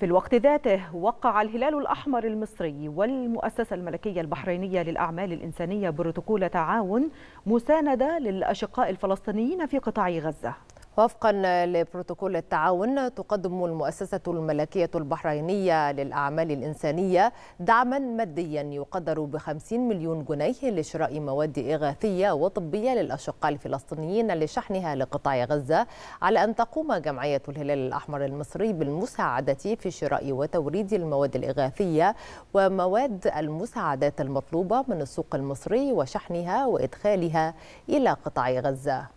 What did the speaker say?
في الوقت ذاته وقع الهلال الأحمر المصري والمؤسسة الملكية البحرينية للأعمال الإنسانية بروتوكول تعاون مساندة للأشقاء الفلسطينيين في قطاع غزة وفقا لبروتوكول التعاون تقدم المؤسسة الملكية البحرينية للأعمال الإنسانية دعما ماديا يقدر ب 50 مليون جنيه لشراء مواد إغاثية وطبية للأشقاء الفلسطينيين لشحنها لقطاع غزة على أن تقوم جمعية الهلال الأحمر المصري بالمساعدة في شراء وتوريد المواد الإغاثية ومواد المساعدات المطلوبة من السوق المصري وشحنها وإدخالها إلى قطاع غزة